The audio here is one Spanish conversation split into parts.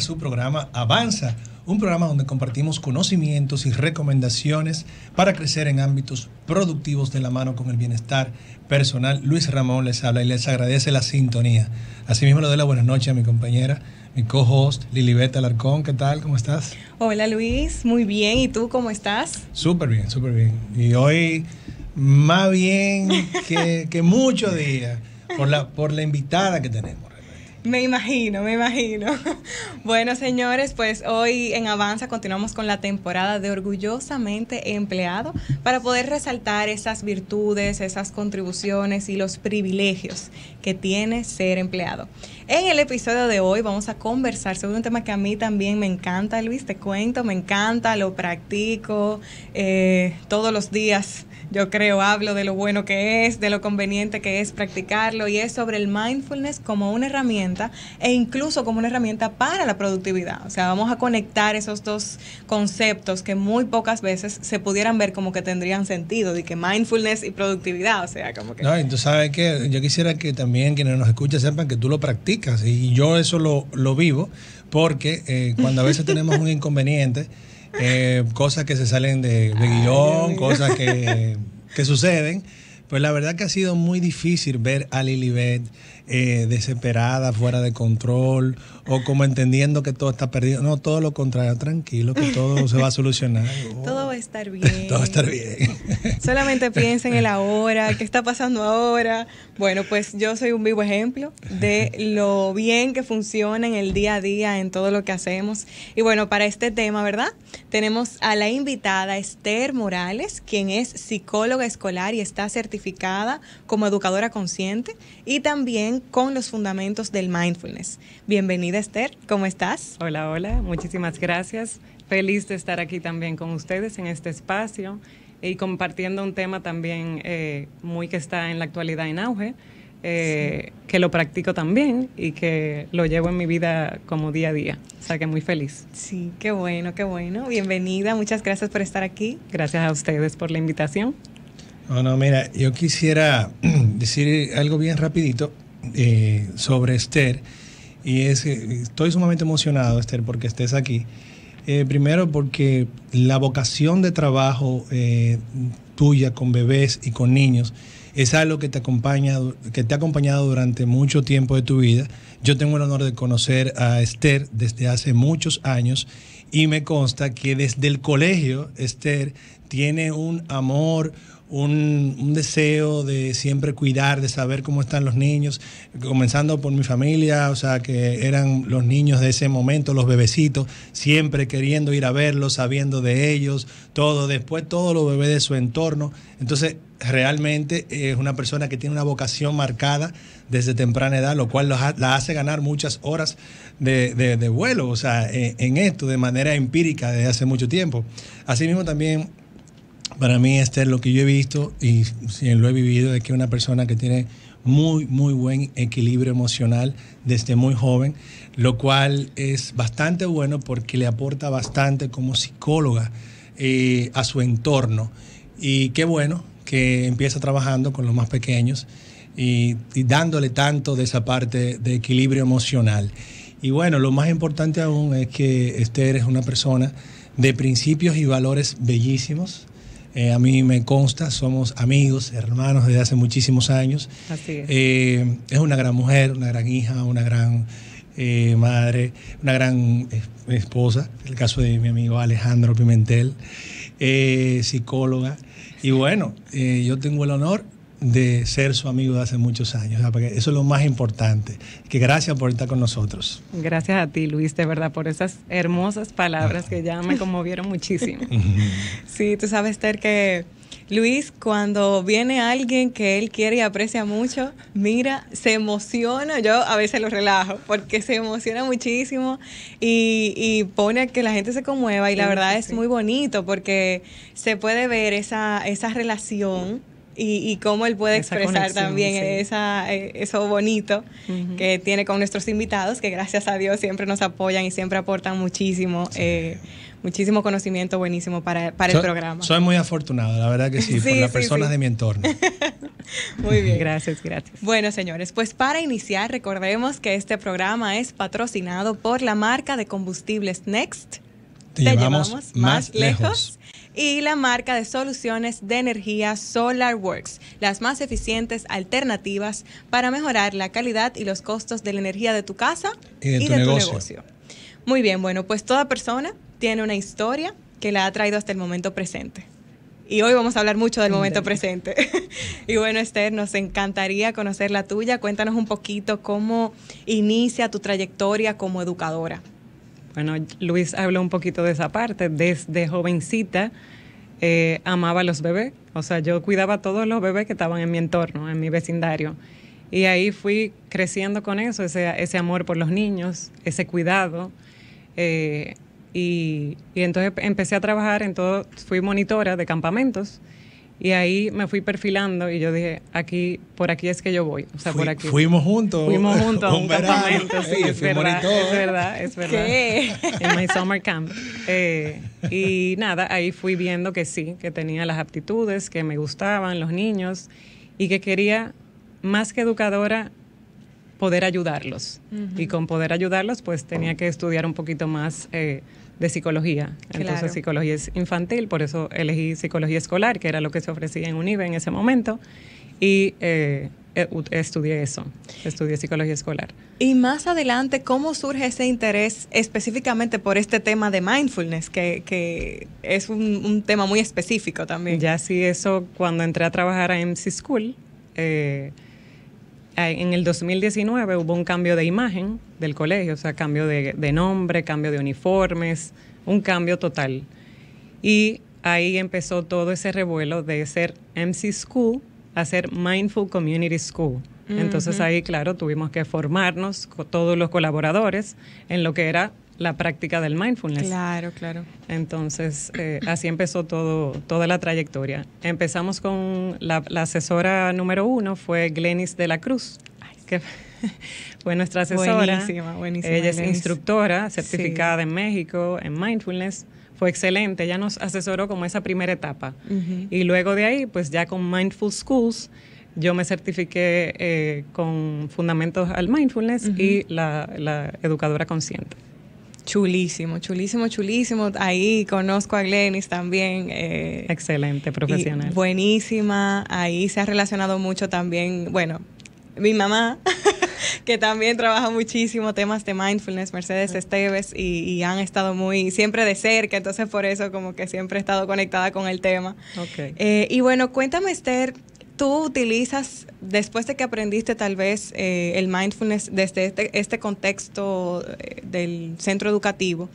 su programa Avanza, un programa donde compartimos conocimientos y recomendaciones para crecer en ámbitos productivos de la mano con el bienestar personal. Luis Ramón les habla y les agradece la sintonía. Asimismo le doy la buenas noches a mi compañera, mi co-host Lilibet Alarcón. ¿Qué tal? ¿Cómo estás? Hola Luis, muy bien. ¿Y tú cómo estás? Súper bien, súper bien. Y hoy más bien que, mucho día por la, por la invitada que tenemos. Me imagino, me imagino. Bueno, señores, pues hoy en Avanza continuamos con la temporada de Orgullosamente Empleado para poder resaltar esas virtudes, esas contribuciones y los privilegios que tiene ser empleado. En el episodio de hoy vamos a conversar sobre un tema que a mí también me encanta, Luis, te cuento, me encanta, lo practico eh, todos los días yo creo, hablo de lo bueno que es, de lo conveniente que es practicarlo y es sobre el mindfulness como una herramienta e incluso como una herramienta para la productividad. O sea, vamos a conectar esos dos conceptos que muy pocas veces se pudieran ver como que tendrían sentido, de que mindfulness y productividad, o sea, como que... No, y tú sabes que yo quisiera que también quienes nos escuchan sepan que tú lo practicas y yo eso lo, lo vivo porque eh, cuando a veces tenemos un inconveniente, eh, cosas que se salen de, guión, cosas que, que suceden. Pues la verdad que ha sido muy difícil ver a Lilibet eh, desesperada, fuera de control, o como entendiendo que todo está perdido. No, todo lo contrario, tranquilo, que todo se va a solucionar. Todo va a estar bien. todo va a estar bien. Solamente piensa en el ahora, qué está pasando ahora. Bueno, pues yo soy un vivo ejemplo de lo bien que funciona en el día a día, en todo lo que hacemos. Y bueno, para este tema, ¿verdad? Tenemos a la invitada Esther Morales, quien es psicóloga escolar y está certificada como educadora consciente y también con los fundamentos del mindfulness. Bienvenida Esther, ¿cómo estás? Hola, hola, muchísimas gracias. Feliz de estar aquí también con ustedes en este espacio y compartiendo un tema también eh, muy que está en la actualidad en auge. Eh, que lo practico también y que lo llevo en mi vida como día a día. O sea que muy feliz. Sí, qué bueno, qué bueno. Bienvenida, muchas gracias por estar aquí. Gracias a ustedes por la invitación. Bueno, mira, yo quisiera decir algo bien rapidito eh, sobre Esther. Y es, estoy sumamente emocionado, Esther, porque estés aquí. Eh, primero porque la vocación de trabajo eh, tuya con bebés y con niños es algo que te, acompaña, que te ha acompañado durante mucho tiempo de tu vida. Yo tengo el honor de conocer a Esther desde hace muchos años y me consta que desde el colegio Esther tiene un amor, un, deseo de siempre cuidar, de saber cómo están los niños, comenzando por mi familia, o sea, que eran los niños de ese momento, los bebecitos, siempre queriendo ir a verlos, sabiendo de ellos, todo, después todos los bebés de su entorno. Entonces, realmente eh, es una persona que tiene una vocación marcada desde temprana edad, lo cual la hace ganar muchas horas de, vuelo, o sea, e, en esto de manera empírica desde hace mucho tiempo. Asimismo, también para mí, este es lo que yo he visto y lo he vivido, es que una persona que tiene muy, muy buen equilibrio emocional desde muy joven, lo cual es bastante bueno porque le aporta bastante como psicóloga eh, a su entorno. Y qué bueno que empieza trabajando con los más pequeños y, y dándole tanto de esa parte de equilibrio emocional. Y bueno, lo más importante aún es que Esther es una persona de principios y valores bellísimos, eh, a mí me consta, somos amigos, hermanos desde hace muchísimos años. Así es. Eh, es una gran mujer, una gran hija, una gran eh, madre, una gran esposa. El caso de mi amigo Alejandro Pimentel, psicóloga. Y bueno, yo tengo el honor de ser su amigo de hace muchos años. porque eso es lo más importante. Que gracias por estar con nosotros. Gracias a ti, Luis, de verdad, por esas hermosas palabras que ya me conmovieron muchísimo. sí, tú sabes, Ter, que Luis, cuando viene alguien que él quiere y aprecia mucho, mira, se emociona, yo a veces lo relajo, porque se emociona muchísimo y, y pone a que la gente se conmueva y la verdad es muy bonito porque se puede ver esa, esa relación y, cómo él puede expresar también esa, eh, eso bonito que tiene con nuestros invitados, que gracias a Dios siempre nos apoyan y siempre aportan muchísimo. Eh, muchísimo conocimiento buenísimo para, el programa. Soy muy afortunado, la verdad que sí, por las personas de mi entorno. muy bien. Gracias, gracias. Bueno, señores, pues para iniciar, recordemos que este programa es patrocinado por la marca de combustibles Next. Te, llevamos, más, lejos y la marca de soluciones de energía SolarWorks, las más eficientes alternativas para mejorar la calidad y los costos de la energía de tu casa y de, tu negocio. Muy bien, bueno, pues toda persona tiene una historia que la ha traído hasta el momento presente. Y hoy vamos a hablar mucho del momento presente. y bueno, Esther, nos encantaría conocer la tuya. Cuéntanos un poquito cómo inicia tu trayectoria como educadora. Bueno, Luis habló un poquito de esa parte. Desde jovencita eh, amaba a los bebés. O sea, yo cuidaba a todos los bebés que estaban en mi entorno, en mi vecindario. Y ahí fui creciendo con eso, ese, amor por los niños, ese cuidado. Eh, y, y, entonces empecé a trabajar en todo, fui monitora de campamentos y ahí me fui perfilando y yo dije, aquí, por aquí es que yo voy. O sea, por aquí. Fuimos juntos. Fuimos eh, juntos a un, campamento. Sí, es, ¿eh? verdad, es, verdad, es verdad, En mi summer camp. Eh, y nada, ahí fui viendo que sí, que tenía las aptitudes, que me gustaban los niños y que quería, más que educadora, poder ayudarlos. Y con poder ayudarlos, pues tenía que estudiar un poquito más eh, de psicología. Entonces, psicología es infantil, por eso elegí psicología escolar, que era lo que se ofrecía en UNIVE en ese momento. Y eh, e, estudié eso, estudié psicología escolar. Y más adelante, ¿cómo surge ese interés específicamente por este tema de mindfulness, que, es un, tema muy específico también? Ya sí, eso cuando entré a trabajar en MC School, eh, eh, en el 2019 hubo un cambio de imagen del colegio, o sea, cambio de, nombre, cambio de uniformes, un cambio total. Y ahí empezó todo ese revuelo de ser MC School a ser Mindful Community School. Entonces ahí, claro, tuvimos que formarnos con todos los colaboradores en lo que era la práctica del mindfulness. Claro, claro. Entonces, eh, así empezó todo, toda la trayectoria. Empezamos con la, asesora número uno, fue Glenis de la Cruz, fue nuestra asesora. Buenísima, buenísima. Ella es instructora certificada en México en mindfulness. Fue excelente, ella nos asesoró como esa primera etapa. Y luego de ahí, pues ya con Mindful Schools, yo me certifiqué eh, con fundamentos al mindfulness y la educadora consciente. Chulísimo, chulísimo, chulísimo. Ahí conozco a Glenis también. Eh, Excelente profesional. Buenísima. Ahí se ha relacionado mucho también, bueno, mi mamá, que también trabaja muchísimo temas de mindfulness, Mercedes Esteves, y, han estado muy, siempre de cerca, entonces por eso como que siempre he estado conectada con el tema. Okay. Eh, y bueno, cuéntame Esther, tú utilizas, después de que aprendiste tal vez eh, el mindfulness desde este, este contexto eh, del centro educativo,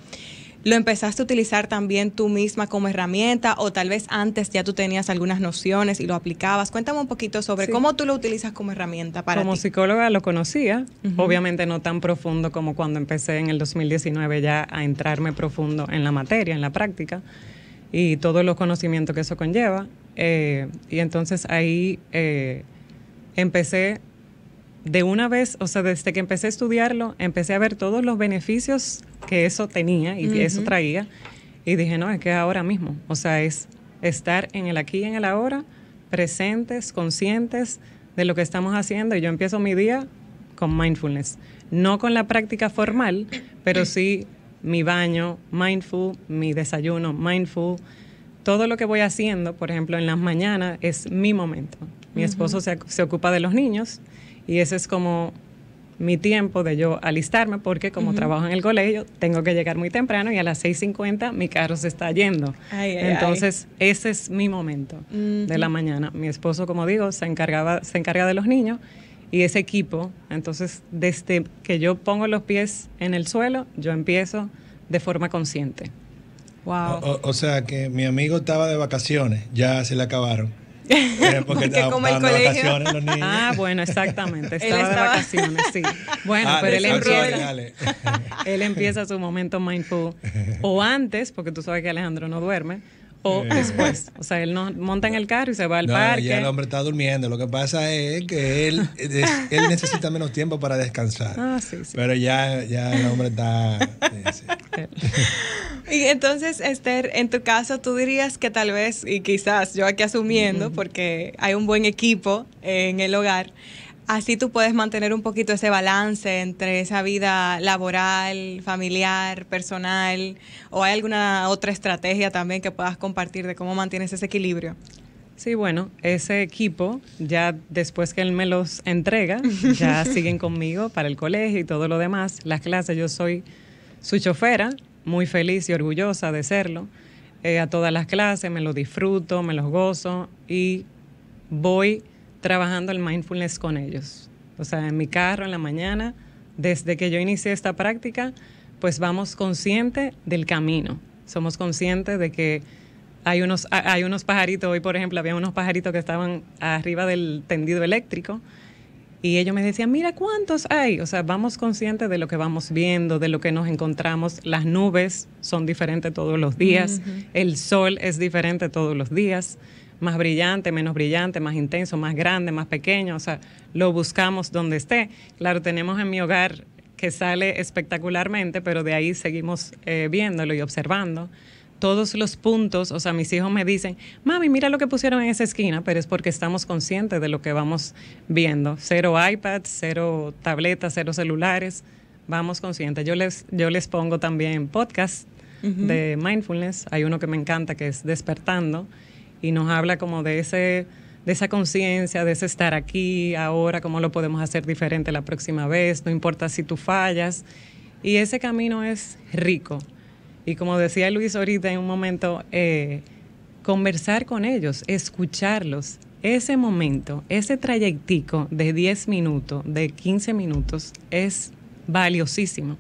¿lo empezaste a utilizar también tú misma como herramienta o tal vez antes ya tú tenías algunas nociones y lo aplicabas? Cuéntame un poquito sobre cómo tú lo utilizas como herramienta para Como psicóloga lo conocía, obviamente no tan profundo como cuando empecé en el 2019 ya a entrarme profundo en la materia, en la práctica y todos los conocimientos que eso conlleva. Eh, y entonces ahí eh, empecé de una vez, o sea, desde que empecé a estudiarlo, empecé a ver todos los beneficios que eso tenía y que eso traía. Y dije, no, es que ahora mismo, o sea, es estar en el aquí y en el ahora, presentes, conscientes de lo que estamos haciendo. Y yo empiezo mi día con mindfulness, no con la práctica formal, pero sí mi baño mindful, mi desayuno mindful. Todo lo que voy haciendo, por ejemplo, en las mañanas es mi momento. Mi esposo se, ocupa de los niños y ese es como mi tiempo de yo alistarme porque como trabajo en el colegio tengo que llegar muy temprano y a las 6.50 mi carro se está yendo. Entonces ese es mi momento de la mañana. Mi esposo, como digo, se, se encarga de los niños y ese equipo. Entonces, desde que yo pongo los pies en el suelo, yo empiezo de forma consciente. Wow. O, sea, que mi amigo estaba de vacaciones, ya se le acabaron. Porque, estaba como Vacaciones los niños. Ah, bueno, exactamente. Estaba, estaba... de vacaciones, sí. Bueno, ah, pero él empieza, él empieza su momento mindful. O antes, porque tú sabes que Alejandro no duerme o eh. después. O sea, él no monta en el carro y se va al no, parque. Ya el hombre está durmiendo. Lo que pasa es que él, necesita menos tiempo para descansar. Ah, Pero ya, el hombre está. y entonces, Esther, en tu caso, tú dirías que tal vez, y quizás yo aquí asumiendo, porque hay un buen equipo en el hogar. Así tú puedes mantener un poquito ese balance entre esa vida laboral, familiar, personal, o hay alguna otra estrategia también que puedas compartir de cómo mantienes ese equilibrio. Sí, bueno, ese equipo ya después que él me los entrega, ya siguen conmigo para el colegio y todo lo demás. Las clases, yo soy su chofera, muy feliz y orgullosa de serlo. Eh, a todas las clases me lo disfruto, me los gozo y voy trabajando el mindfulness con ellos. O sea, en mi carro, en la mañana, desde que yo inicié esta práctica, pues vamos consciente del camino. Somos conscientes de que hay unos, hay unos pajaritos, hoy por ejemplo, había unos pajaritos que estaban arriba del tendido eléctrico y ellos me decían, mira cuántos hay. O sea, vamos conscientes de lo que vamos viendo, de lo que nos encontramos. Las nubes son diferentes todos los días, el sol es diferente todos los días más brillante, menos brillante, más intenso, más grande, más pequeño, o sea, lo buscamos donde esté. Claro, tenemos en mi hogar que sale espectacularmente, pero de ahí seguimos eh, viéndolo y observando todos los puntos, o sea, mis hijos me dicen, mami, mira lo que pusieron en esa esquina, pero es porque estamos conscientes de lo que vamos viendo. Cero iPads, cero tabletas, cero celulares, vamos conscientes. Yo les, yo les pongo también podcast de mindfulness, hay uno que me encanta que es Despertando, y nos habla como de ese de esa conciencia, de ese estar aquí, ahora, cómo lo podemos hacer diferente la próxima vez, no importa si tú fallas. Y ese camino es rico. Y como decía Luis ahorita en un momento, eh, conversar con ellos, escucharlos, ese momento, ese trayectico de 10 minutos, de 15 minutos, es valiosísimo.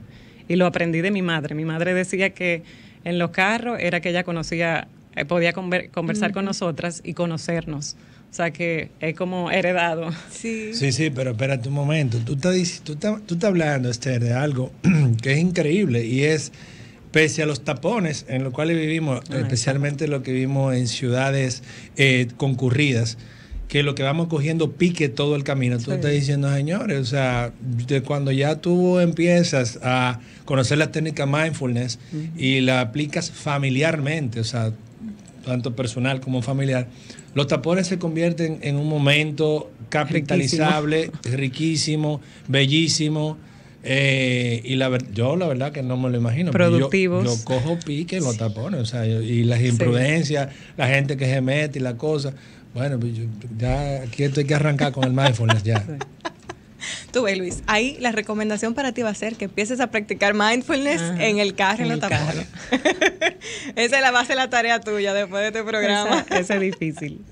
Y lo aprendí de mi madre. Mi madre decía que en los carros era que ella conocía eh, podía conversar con nosotras y conocernos. O sea que es como heredado. Sí, sí, sí pero espérate un momento. Tú estás, tú estás, tú estás hablando, Esther, de algo que es increíble y es, pese a los tapones en los cuales vivimos, especialmente lo que vivimos en ciudades eh, concurridas, que lo que vamos cogiendo pique todo el camino. Tú estás diciendo, señores, o sea, de cuando ya tú empiezas a conocer la técnica mindfulness y la aplicas familiarmente, o sea, tanto personal como familiar, los tapones se convierten en un momento capitalizable, riquísimo, bellísimo. Eh, y la yo la verdad que no me lo imagino. Productivos. Yo, cojo pique los tapones, o sea, y las imprudencias, la gente que se mete y la cosa. Bueno, pues ya aquí esto hay que arrancar con el mindfulness ya. Tú Luis, ahí la recomendación para ti va a ser que empieces a practicar mindfulness en el carro, en, los tapón. esa es la base de la tarea tuya después de este programa. Eso es difícil.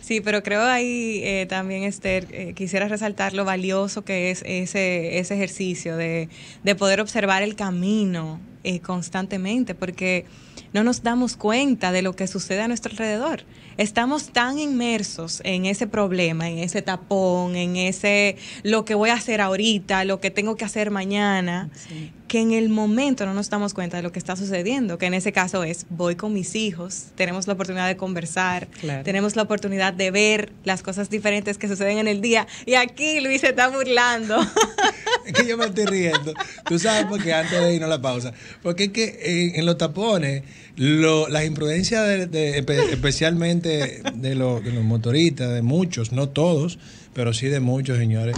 Sí, pero creo ahí eh, también, Esther, eh, quisiera resaltar lo valioso que es ese, ese ejercicio de, poder observar el camino eh, constantemente, porque no nos damos cuenta de lo que sucede a nuestro alrededor. Estamos tan inmersos en ese problema, en ese tapón, en ese lo que voy a hacer ahorita, lo que tengo que hacer mañana, que en el momento no nos damos cuenta de lo que está sucediendo, que en ese caso es voy con mis hijos, tenemos la oportunidad de conversar, tenemos la oportunidad de ver las cosas diferentes que suceden en el día y aquí Luis se está burlando. es que yo me estoy riendo. Tú sabes por qué antes de irnos a la pausa, porque es que eh, en, los tapones las imprudencias de, especialmente de los motoristas, de muchos, no todos, pero sí de muchos señores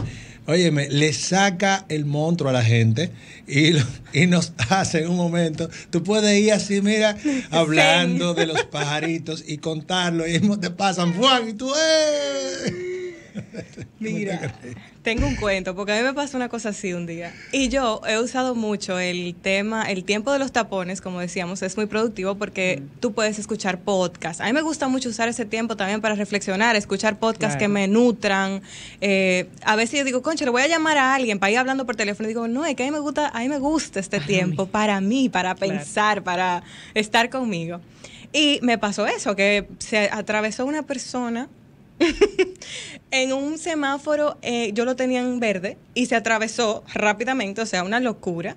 óyeme, le saca el monstruo a la gente y, y nos hace un momento, tú puedes ir así, mira, hablando de los pajaritos y contarlo y te pasan, ¡fuan! y tú, ¡eh! Mira, tengo un cuento, porque a mí me pasó una cosa así un día. Y yo he usado mucho el tema, el tiempo de los tapones, como decíamos, es muy productivo porque mm. tú puedes escuchar podcasts. A mí me gusta mucho usar ese tiempo también para reflexionar, escuchar podcasts que me nutran. Eh, a veces yo digo, concha, le voy a llamar a alguien para ir hablando por teléfono. digo, no, es que a mí me gusta, a mí me gusta este tiempo para mí, para pensar, para estar conmigo. Y me pasó eso, que se atravesó una persona en un semáforo, eh, yo lo tenía en verde y se atravesó rápidamente, o sea, una locura.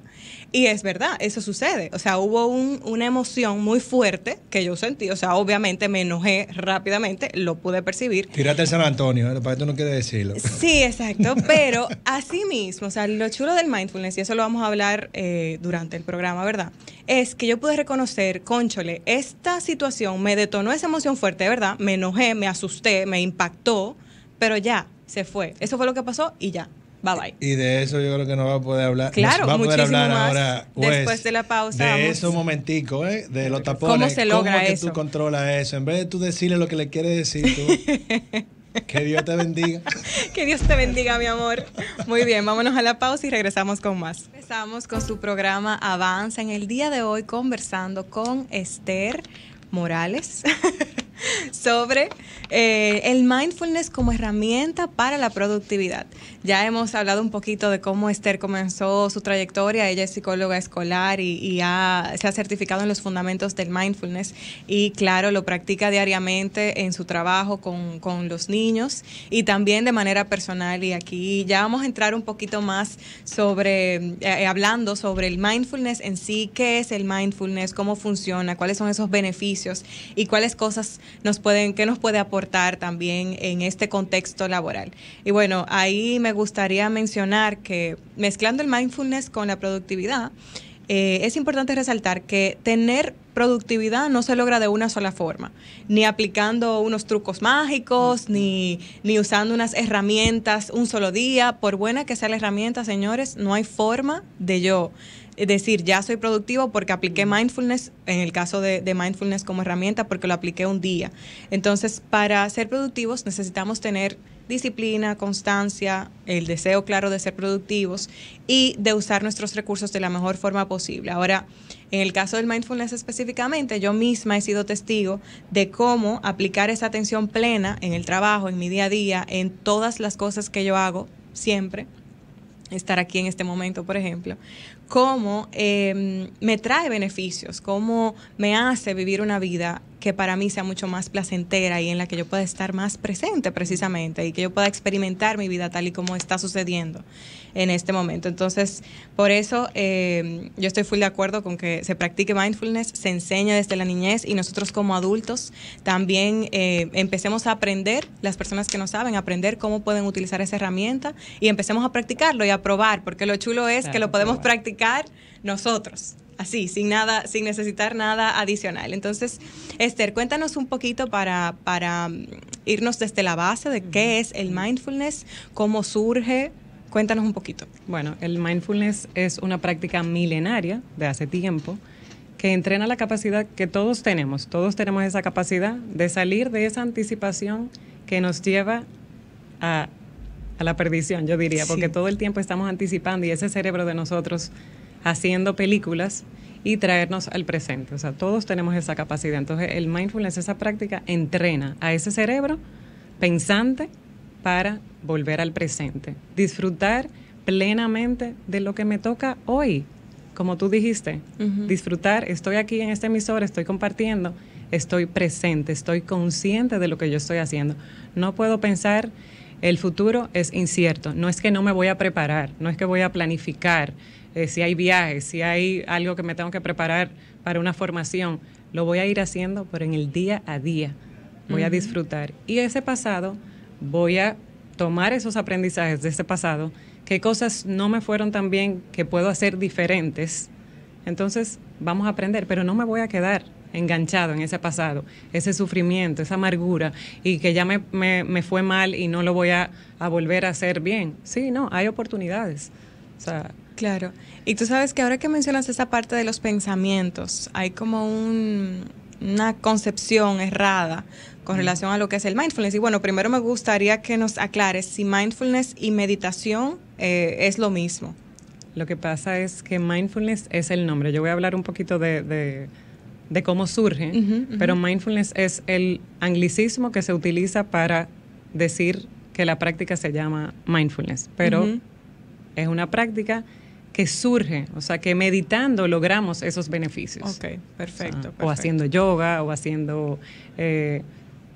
Y es verdad, eso sucede. O sea, hubo una emoción muy fuerte que yo sentí. O sea, obviamente me enojé rápidamente, lo pude percibir. Tírate el San Antonio, eh, para que no quiere decirlo. Sí, exacto. Pero así mismo, o sea, lo chulo del mindfulness, y eso lo vamos a hablar eh, durante el programa, ¿verdad? Es que yo pude reconocer, conchole, esta situación me detonó esa emoción fuerte, ¿verdad? Me enojé, me asusté, me impactó, pero ya, se fue. Eso fue lo que pasó y ya. Bye bye. Y de eso yo creo que no va a poder hablar. Claro, va a poder hablar más ahora. después de la pausa. De eso un momentico, ¿eh? De lo tapones. ¿Cómo se logra ¿Cómo Es que tú controlas eso? En vez de tú decirle lo que le quieres decir tú. que Dios te bendiga. que Dios te bendiga, mi amor. Muy bien, vámonos a la pausa y regresamos con más. Empezamos con su programa Avanza en el día de hoy conversando con Esther Morales sobre eh, el mindfulness como herramienta para la productividad. Ya hemos hablado un poquito de cómo Esther comenzó su trayectoria. Ella es psicóloga escolar y, se ha certificado en los fundamentos del mindfulness. Y claro, lo practica diariamente en su trabajo con, los niños y también de manera personal. Y aquí ya vamos a entrar un poquito más sobre, eh, hablando sobre el mindfulness en sí, qué es el mindfulness, cómo funciona, cuáles son esos beneficios y cuáles cosas nos pueden, qué nos puede aportar también en este contexto laboral. Y bueno, ahí me gustaría mencionar que mezclando el mindfulness con la productividad, eh, es importante resaltar que tener productividad no se logra de una sola forma, ni aplicando unos trucos mágicos, ni, ni usando unas herramientas un solo día. Por buena que sea la herramienta, señores, no hay forma de yo eh, decir, ya soy productivo porque apliqué mm. mindfulness, en el caso de, de, mindfulness como herramienta, porque lo apliqué un día. Entonces, para ser productivos necesitamos tener disciplina, constancia, el deseo claro de ser productivos y de usar nuestros recursos de la mejor forma posible. Ahora, en el caso del mindfulness específicamente, yo misma he sido testigo de cómo aplicar esa atención plena en el trabajo, en mi día a día, en todas las cosas que yo hago siempre, estar aquí en este momento, por ejemplo, cómo em, me trae beneficios, cómo me hace vivir una vida que para mí sea mucho más placentera y en la que yo pueda estar más presente precisamente y que yo pueda experimentar mi vida tal y como está sucediendo en este momento. Entonces, por eso em, yo estoy full de acuerdo con que se practique mindfulness, se enseña desde la niñez y nosotros como adultos también eh, empecemos a aprender, las personas que no saben, aprender cómo pueden utilizar esa herramienta y empecemos a practicarlo y a probar, porque lo chulo es que lo podemos practicar nosotros, así, sin nada, sin necesitar nada adicional. Entonces, Esther, cuéntanos un poquito para, para mm, irnos desde la base de qué es el mindfulness, cómo surge. Cuéntanos un poquito. Bueno, el mindfulness es una práctica milenaria de hace tiempo que entrena la capacidad que todos tenemos. Todos tenemos esa capacidad de salir de esa anticipación que nos lleva a la perdición, yo diría, porque todo el tiempo estamos anticipando y ese cerebro de nosotros haciendo películas y traernos al presente. O sea, todos tenemos esa capacidad. Entonces, el mindfulness, esa práctica, entrena a ese cerebro pensante para volver al presente, disfrutar plenamente de lo que me toca hoy, como tú dijiste, disfrutar, estoy aquí en este emisor, estoy compartiendo, estoy presente, estoy consciente de lo que yo estoy haciendo. No puedo pensar el futuro es incierto. No es que no me voy a preparar, no es que voy a planificar eh, si hay viajes, si hay algo que me tengo que preparar para una formación. Lo voy a ir haciendo, pero en el día a día voy a disfrutar. Y ese pasado voy a tomar esos aprendizajes de ese pasado, qué cosas no me fueron tan bien, que puedo hacer diferentes. Entonces, vamos a aprender, pero no me voy a quedar enganchado en ese pasado, ese sufrimiento, esa amargura, y que ya me, fue mal y no lo voy a, volver a hacer bien. Sí, no, hay oportunidades. claro. Y tú sabes que ahora que mencionas esa parte de los pensamientos, hay como una concepción errada con relación a lo que es el mindfulness. Y bueno, primero me gustaría que nos aclares si mindfulness y meditación eh, es lo mismo. Lo que pasa es que mindfulness es el nombre. Yo voy a hablar un poquito de de cómo surge, pero mindfulness es el anglicismo que se utiliza para decir que la práctica se llama mindfulness, pero es una práctica que surge, o sea, que meditando logramos esos beneficios. Ok, perfecto. Ah, o, haciendo yoga, o haciendo eh,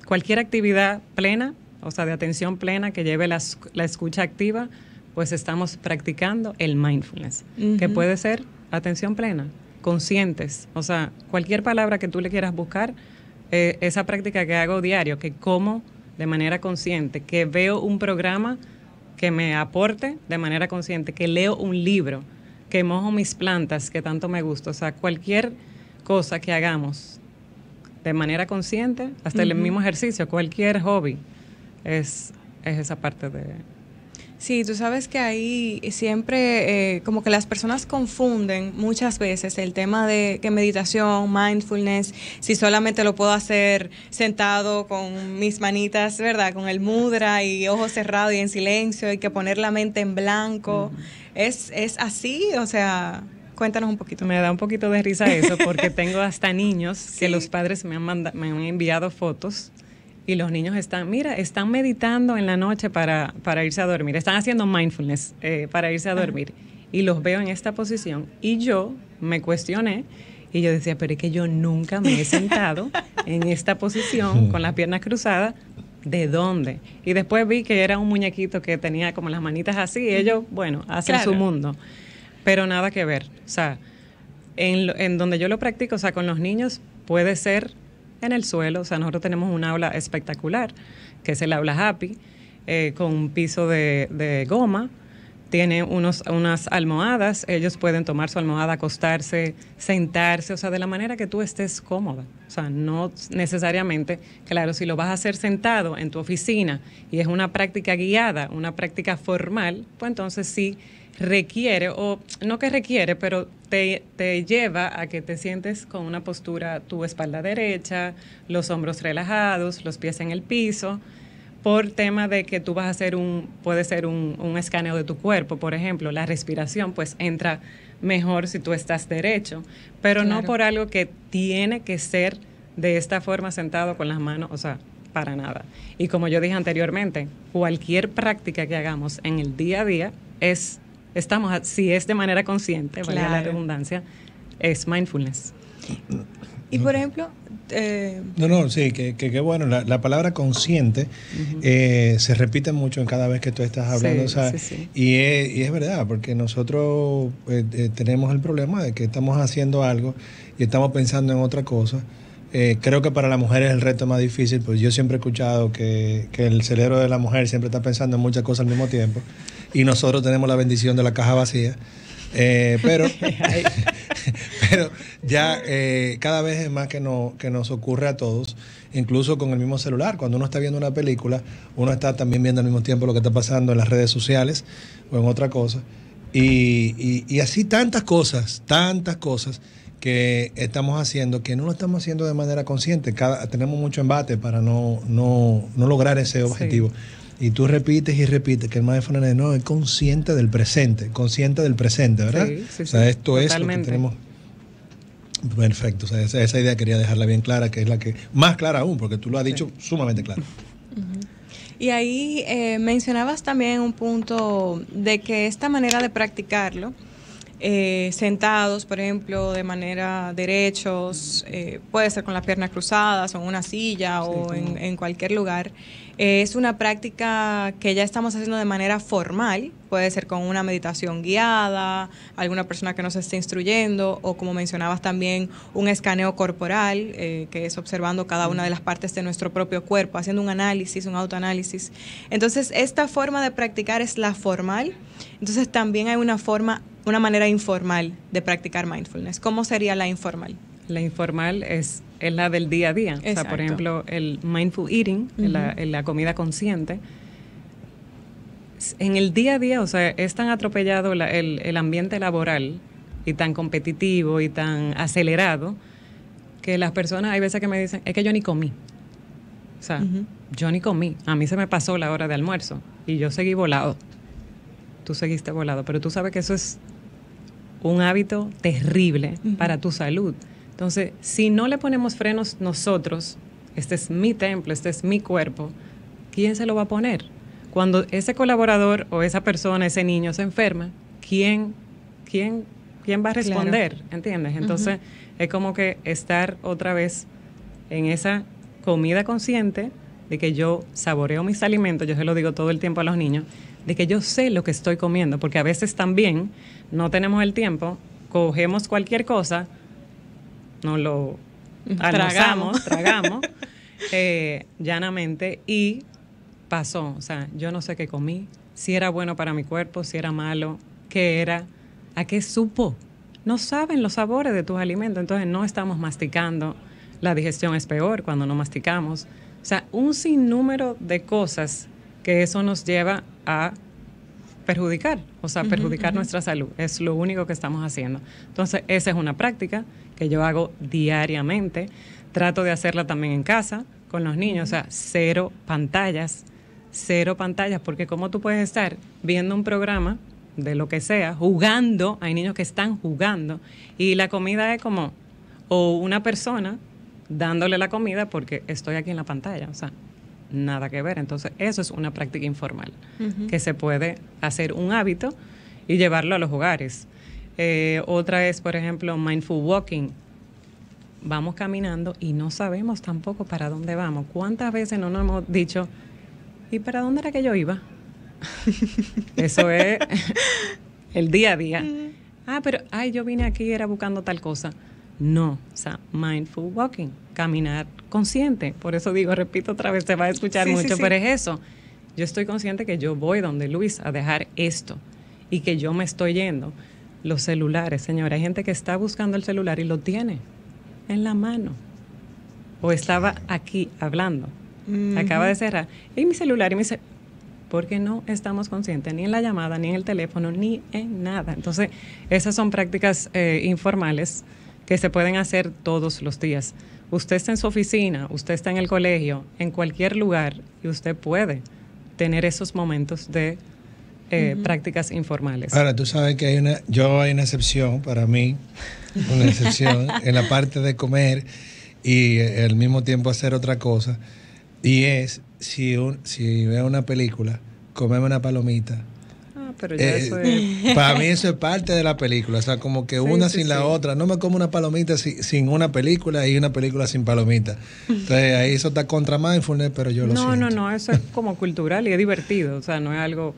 cualquier actividad plena, o sea, de atención plena que lleve la escucha activa, pues estamos practicando el mindfulness, que puede ser atención plena, conscientes. O sea, cualquier palabra que tú le quieras buscar, eh, esa práctica que hago diario, que como de manera consciente, que veo un programa que me aporte de manera consciente, que leo un libro, que mojo mis plantas que tanto me gusta. O sea, cualquier cosa que hagamos de manera consciente, hasta el mismo ejercicio, cualquier hobby, es, es esa parte de, Sí, tú sabes que ahí siempre eh, como que las personas confunden muchas veces el tema de que meditación, mindfulness, si solamente lo puedo hacer sentado con mis manitas, ¿verdad? Con el mudra y ojos cerrados y en silencio y que poner la mente en blanco. ¿Es, ¿Es así? O sea... Cuéntanos un poquito. Me da un poquito de risa eso porque tengo hasta niños que los padres me han, me han enviado fotos y los niños están, mira, están meditando en la noche para, irse a dormir, están haciendo mindfulness eh, para irse a dormir. Y los veo en esta posición y yo me cuestioné y yo decía, pero es que yo nunca me he sentado en esta posición con las piernas cruzadas. ¿De dónde? Y después vi que era un muñequito que tenía como las manitas así. Y ellos, bueno, hacen su mundo. Pero nada que ver. O sea, en, en donde yo lo practico, o sea, con los niños puede ser en el suelo. O sea, nosotros tenemos un aula espectacular, que es el aula Happy, eh, con un piso de, goma. Tiene unos, unas almohadas, ellos pueden tomar su almohada, acostarse, sentarse, o sea, de la manera que tú estés cómoda. O sea, no necesariamente, claro, si lo vas a hacer sentado en tu oficina y es una práctica guiada, una práctica formal, pues entonces sí requiere, o no que requiere, pero te, lleva a que te sientes con una postura, tu espalda derecha, los hombros relajados, los pies en el piso, por tema de que tú vas a hacer un, puede ser un, un escaneo de tu cuerpo, por ejemplo, la respiración pues entra mejor si tú estás derecho, pero no por algo que tiene que ser de esta forma sentado con las manos, o sea, para nada. Y como yo dije anteriormente, cualquier práctica que hagamos en el día a día es estamos, si es de manera consciente, la redundancia, es mindfulness. Y por ejemplo... Eh, no, no, sí, que, bueno, la, palabra consciente eh, se repite mucho en cada vez que tú estás hablando, Y, es, verdad, porque nosotros eh, tenemos el problema de que estamos haciendo algo y estamos pensando en otra cosa. creo que para la mujer es el reto más difícil, pues yo siempre he escuchado que, que, el cerebro de la mujer siempre está pensando en muchas cosas al mismo tiempo y nosotros tenemos la bendición de la caja vacía. Eh, pero, pero ya eh, cada vez es más que, no, que nos ocurre a todos, incluso con el mismo celular. Cuando uno está viendo una película, uno está también viendo al mismo tiempo lo que está pasando en las redes sociales o en otra cosa. Y, y, así tantas cosas, tantas cosas que estamos haciendo, que no lo estamos haciendo de manera consciente. Cada, tenemos mucho embate para no, no, no lograr ese objetivo. Y tú repites y repites que el maestro no es consciente del presente, consciente del presente, ¿verdad? Sí, sí, o sea, esto es lo que tenemos. Perfecto, o sea, esa, idea quería dejarla bien clara, que es la que, más clara aún, porque tú lo has dicho sumamente claro. Y ahí eh, mencionabas también un punto de que esta manera de practicarlo eh, sentados, por ejemplo, de manera derechos, eh, puede ser con las piernas cruzadas o en una silla o en, cualquier lugar. Eh, es una práctica que ya estamos haciendo de manera formal, puede ser con una meditación guiada, alguna persona que nos esté instruyendo o como mencionabas también un escaneo corporal, que es observando cada una de las partes de nuestro propio cuerpo, haciendo un análisis, un autoanálisis. Entonces, esta forma de practicar es la formal entonces también hay una forma, una manera informal de practicar mindfulness. ¿Cómo sería la informal? La informal es, es la del día a día. O sea, por ejemplo, el mindful eating, la, comida consciente. En el día a día, o sea, es tan atropellado el, el, ambiente laboral y tan competitivo y tan acelerado que las personas hay veces que me dicen, es que yo ni comí. O sea, yo ni comí. A mí se me pasó la hora de almuerzo y yo seguí volado tú seguiste volado, pero tú sabes que eso es un hábito terrible para tu salud. Entonces, si no le ponemos frenos nosotros, este es mi templo, este es mi cuerpo, ¿quién se lo va a poner? Cuando ese colaborador o esa persona, ese niño se enferma, ¿quién, quién, quién va a responder? ¿Entiendes? Entonces, es como que estar otra vez en esa comida consciente de que yo saboreo mis alimentos, yo se lo digo todo el tiempo a los niños, de que yo sé lo que estoy comiendo, porque a veces también no tenemos el tiempo, cogemos cualquier cosa, no lo tragamos, eh, llanamente y pasó. O sea, yo no sé qué comí, si era bueno para mi cuerpo, si era malo, qué era, a qué supo. No saben los sabores de tus alimentos, entonces no estamos masticando. La digestión es peor cuando no masticamos. O sea, un sinnúmero de cosas que eso nos lleva a perjudicar, o sea, perjudicar nuestra salud. Es lo único que estamos haciendo. Entonces, esa es una práctica que yo hago diariamente. Trato de hacerla también en casa con los niños, o sea, cero pantallas, cero pantallas, porque como tú puedes estar viendo un programa de lo que sea, jugando, hay niños que están jugando, y la comida es como, o una persona dándole la comida porque estoy aquí en la pantalla, o sea, nada que ver. Entonces, eso es una práctica informal que se puede hacer un hábito y llevarlo a los hogares. Eh, otra es, por ejemplo, mindful walking. Vamos caminando y no sabemos tampoco para dónde vamos. ¿Cuántas veces no nos hemos dicho, ¿y para dónde era que yo iba? eso es el día a día. Ah, pero, ay, yo vine aquí, era buscando tal cosa. No, o sea, mindful walking, caminar consciente. Por eso digo, repito otra vez, te va a escuchar mucho, pero es eso. Yo estoy consciente que yo voy donde Luis a dejar esto y que yo me estoy yendo. Los celulares, señora, hay gente que está buscando el celular y lo tiene en la mano. O estaba aquí hablando, mm-hmm. acaba de cerrar, y mi celular, y mi celular porque no estamos conscientes ni en la llamada, ni en el teléfono, ni en nada. Entonces, esas son prácticas eh, informales que se pueden hacer todos los días. Usted está en su oficina, usted está en el colegio, en cualquier lugar, y usted puede tener esos momentos de eh, prácticas informales. Ahora, tú sabes que hay una, yo hay una excepción para mí, una excepción en la parte de comer y al mismo tiempo hacer otra cosa, y es si, un, si veo una película, comeme una palomita pero eso eh, es... Para mí eso es parte de la película, o sea, como que una sin la otra. No me como una palomita sin una película y una película sin palomita. Entonces ahí eso está contra mindfulness, pero yo lo no, No, no, no, eso es como cultural y es divertido, o sea, no es algo...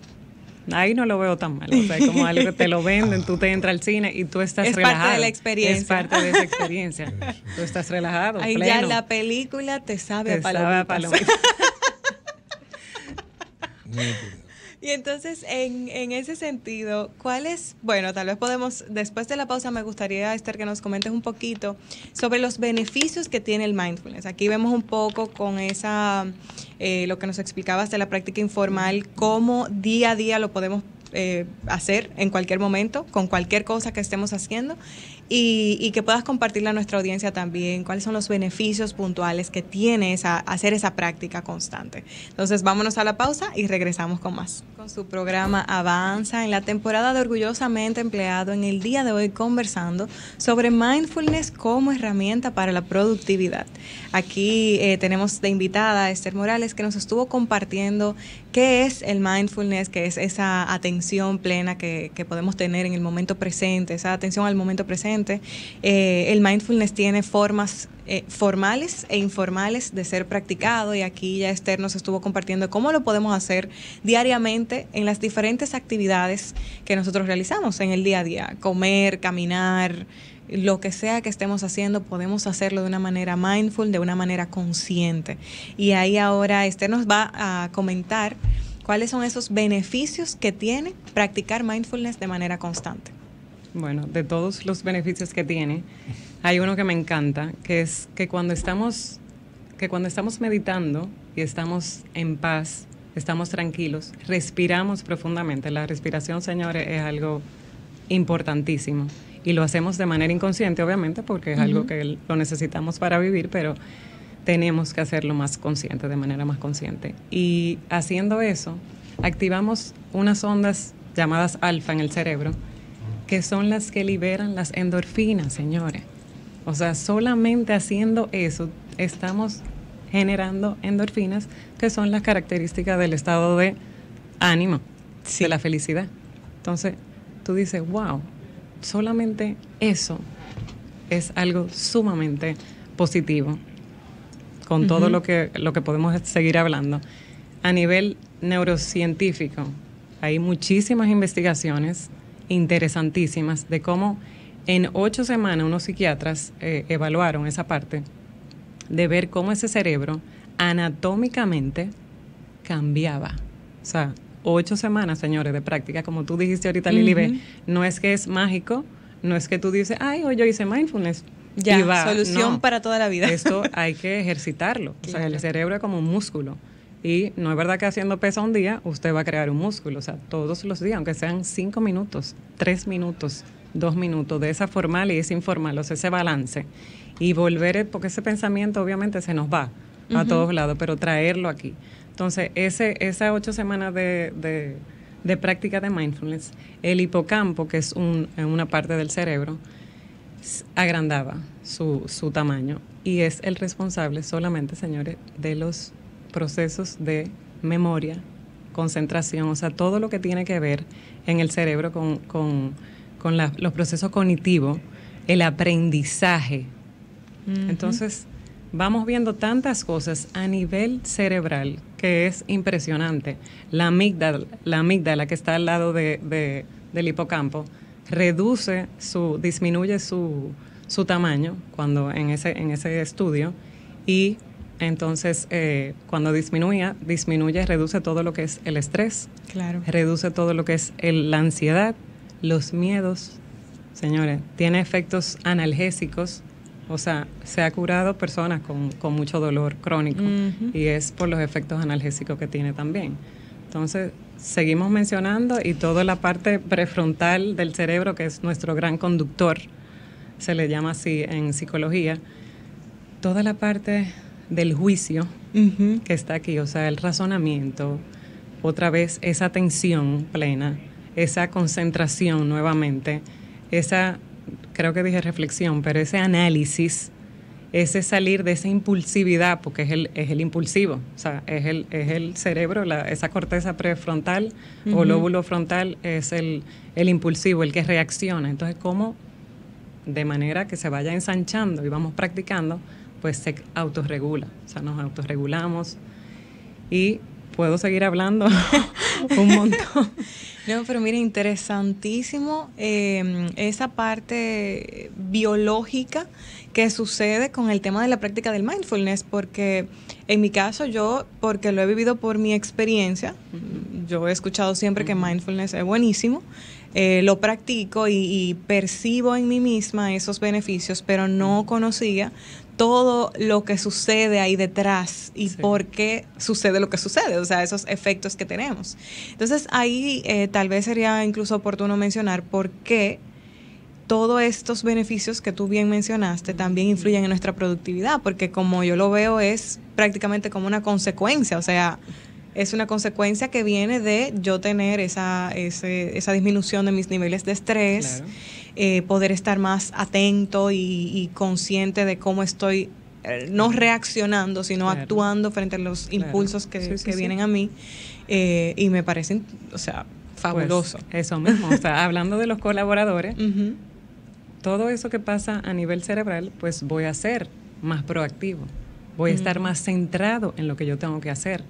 Ahí no lo veo tan mal, o sea, es como algo que te lo venden, tú te entras al cine y tú estás relajado. Es parte de la experiencia. Es parte de esa experiencia. tú estás relajado, Ahí ya la película te sabe a palomitas. palomitas. Y entonces, en, en ese sentido, ¿cuál es? Bueno, tal vez podemos, después de la pausa, me gustaría, Esther, que nos comentes un poquito sobre los beneficios que tiene el mindfulness. Aquí vemos un poco con esa, eh, lo que nos explicabas de la práctica informal, cómo día a día lo podemos eh, hacer en cualquier momento, con cualquier cosa que estemos haciendo y, que puedas compartirle a nuestra audiencia también cuáles son los beneficios puntuales que tiene esa, hacer esa práctica constante. Entonces, vámonos a la pausa y regresamos con más. Con su programa Avanza en la temporada de Orgullosamente Empleado, en el día de hoy conversando sobre mindfulness como herramienta para la productividad. Aquí eh, tenemos de invitada a Esther Morales que nos estuvo compartiendo qué es el mindfulness, qué es esa atención plena que podemos tener en el momento presente, esa atención al momento presente eh, el mindfulness tiene formas eh, formales e informales de ser practicado y aquí ya Esther nos estuvo compartiendo cómo lo podemos hacer diariamente en las diferentes actividades que nosotros realizamos en el día a día, comer, caminar, lo que sea que estemos haciendo, podemos hacerlo de una manera mindful, de una manera consciente. Y ahí ahora Esther nos va a comentar cuáles son esos beneficios que tiene practicar mindfulness de manera constante. Bueno, de todos los beneficios que tiene, hay uno que me encanta, que es que cuando estamos, que cuando estamos meditando y estamos en paz, estamos tranquilos, respiramos profundamente. La respiración, señores, es algo importantísimo. Y lo hacemos de manera inconsciente, obviamente, porque es algo que lo necesitamos para vivir, pero tenemos que hacerlo más consciente, de manera más consciente. Y haciendo eso, activamos unas ondas llamadas alfa en el cerebro, que son las que liberan las endorfinas, señores. O sea, solamente haciendo eso estamos generando endorfinas que son las características del estado de ánimo, de la felicidad. Entonces, tú dices, wow, solamente eso es algo sumamente positivo, con todo lo que, lo que podemos seguir hablando. A nivel neurocientífico, hay muchísimas investigaciones interesantísimas de cómo en ocho semanas unos psiquiatras eh, evaluaron esa parte de ver cómo ese cerebro anatómicamente cambiaba. O sea, ocho semanas, señores, de práctica, como tú dijiste ahorita, Lili no es que es mágico, no es que tú dices, ay, hoy yo hice mindfulness. Ya, solución para toda la vida. Esto hay que ejercitarlo. O sea, el cerebro es como un músculo. Y no es verdad que haciendo peso un día usted va a crear un músculo, o sea, todos los días, aunque sean cinco minutos, tres minutos, dos minutos, de esa formal y esa informal, o sea, ese balance. Y volver, eh, porque ese pensamiento obviamente se nos va a todos lados, pero traerlo aquí. Entonces, ese, esas ocho semanas de, práctica de mindfulness, el hipocampo, que es un, una parte del cerebro, agrandaba su, su tamaño y es el responsable solamente, señores, de los procesos de memoria, concentración, o sea, todo lo que tiene que ver en el cerebro con, los procesos cognitivos, el aprendizaje. Entonces, vamos viendo tantas cosas a nivel cerebral que es impresionante. La amígdala, la amígdala que está al lado del hipocampo reduce su, disminuye su, su tamaño cuando en ese, en ese estudio y entonces, eh, cuando disminuye, disminuye, reduce todo lo que es el estrés, claro. reduce todo lo que es la ansiedad, los miedos, señores, tiene efectos analgésicos, o sea, se ha curado personas con, mucho dolor crónico y es por los efectos analgésicos que tiene también. Entonces, seguimos mencionando y toda la parte prefrontal del cerebro, que es nuestro gran conductor, se le llama así en psicología, toda la parte del juicio que está aquí, o sea, el razonamiento, otra vez esa tensión... plena, esa concentración nuevamente, esa, creo que dije reflexión, pero ese análisis, ese salir de esa impulsividad, porque es el, es el impulsivo, o sea, es el, es el cerebro, esa corteza prefrontal o lóbulo frontal es el impulsivo, el que reacciona. Entonces, ¿cómo? De manera que se vaya ensanchando y vamos practicando pues se autorregula, o sea, nos autorregulamos y puedo seguir hablando un montón. No, pero mira, interesantísimo em, esa parte biológica que sucede con el tema de la práctica del mindfulness, porque en mi caso yo, porque lo he vivido por mi experiencia, yo he escuchado siempre que mindfulness es buenísimo, eh, lo practico y, y, percibo en mí misma esos beneficios, pero no conocía todo lo que sucede ahí detrás y por qué sucede lo que sucede, o sea, esos efectos que tenemos. Entonces ahí eh, tal vez sería incluso oportuno mencionar por qué todos estos beneficios que tú bien mencionaste también influyen en nuestra productividad, porque como yo lo veo es prácticamente como una consecuencia, o sea, es una consecuencia que viene de yo tener esa, esa disminución de mis niveles de estrés eh, poder estar más atento y, consciente de cómo estoy eh, no reaccionando, sino actuando frente a los impulsos que, vienen a mí. Eh, y me parecen, o sea, pues, fabuloso. eso mismo, o sea, hablando de los colaboradores, todo eso que pasa a nivel cerebral, pues voy a ser más proactivo, voy a estar mm. más centrado en lo que yo tengo que hacer,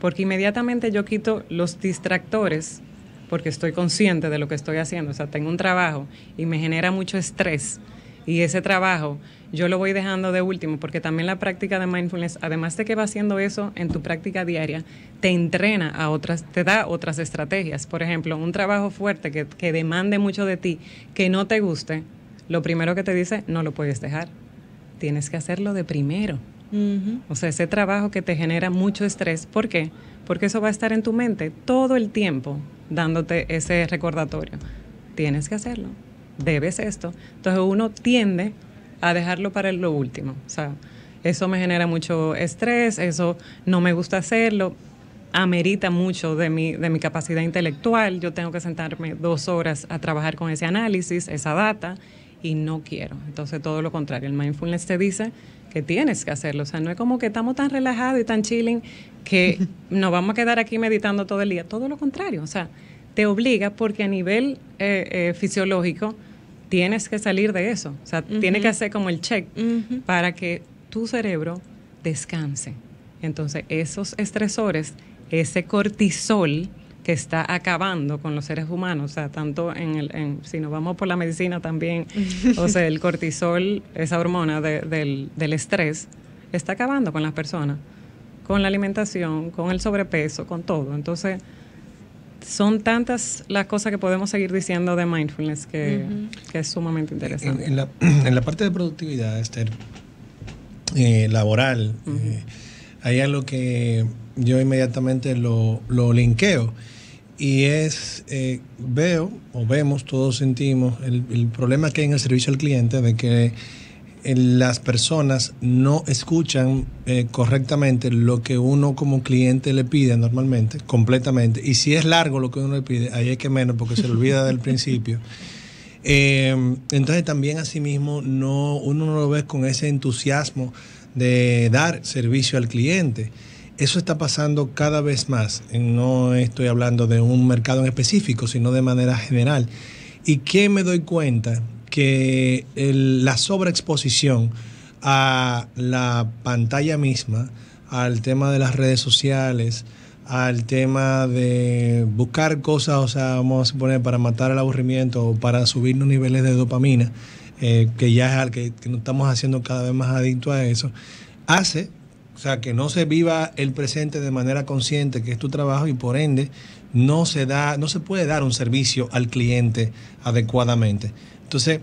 porque inmediatamente yo quito los distractores porque estoy consciente de lo que estoy haciendo. O sea, tengo un trabajo y me genera mucho estrés. Y ese trabajo yo lo voy dejando de último, porque también la práctica de mindfulness, además de que va haciendo eso en tu práctica diaria, te entrena a otras, te da otras estrategias. Por ejemplo, un trabajo fuerte que, demande mucho de ti, que no te guste, lo primero que te dice, no lo puedes dejar. Tienes que hacerlo de primero. O sea, ese trabajo que te genera mucho estrés, ¿por qué? porque eso va a estar en tu mente todo el tiempo dándote ese recordatorio. Tienes que hacerlo, debes esto. Entonces uno tiende a dejarlo para lo último. O sea, eso me genera mucho estrés, eso no me gusta hacerlo, amerita mucho de mi, de mi capacidad intelectual. Yo tengo que sentarme dos horas a trabajar con ese análisis, esa data, y no quiero. Entonces todo lo contrario, el mindfulness te dice que tienes que hacerlo. O sea, no es como que estamos tan relajados y tan chilling que nos vamos a quedar aquí meditando todo el día. Todo lo contrario, o sea, te obliga porque a nivel eh, eh, fisiológico tienes que salir de eso. O sea, tienes tiene que hacer como el check para que tu cerebro descanse. Entonces, esos estresores, ese cortisol que está acabando con los seres humanos, o sea, tanto en el, si nos vamos por la medicina también, o sea, el cortisol, esa hormona del estrés, está acabando con las personas con la alimentación, con el sobrepeso, con todo. Entonces, son tantas las cosas que podemos seguir diciendo de mindfulness que, es sumamente interesante. En, la, parte de productividad, Esther, eh, laboral, eh, hay algo que yo inmediatamente lo, linkeo y es, eh, veo o vemos, todos sentimos el, el problema que hay en el servicio al cliente de que las personas no escuchan eh, correctamente lo que uno como cliente le pide normalmente, completamente. Y si es largo lo que uno le pide, ahí hay que menos porque se le olvida del principio. Em, entonces también asimismo no, uno no lo ve con ese entusiasmo de dar servicio al cliente. Eso está pasando cada vez más. No estoy hablando de un mercado en específico, sino de manera general. ¿Y qué me doy cuenta? que la sobreexposición a la pantalla misma, al tema de las redes sociales, al tema de buscar cosas, o sea, vamos a poner para matar el aburrimiento o para subir los niveles de dopamina, eh, que ya es al que, nos estamos haciendo cada vez más adictos a eso, hace, o sea, que no se viva el presente de manera consciente, que es tu trabajo y por ende no se da, no se puede dar un servicio al cliente adecuadamente. Entonces,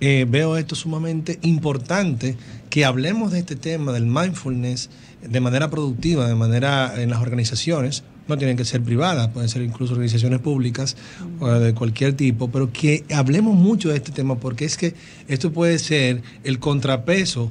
eh, veo esto sumamente importante que hablemos de este tema del mindfulness de manera productiva, de manera en las organizaciones. No tienen que ser privadas, pueden ser incluso organizaciones públicas o de cualquier tipo, pero que hablemos mucho de este tema porque es que esto puede ser el contrapeso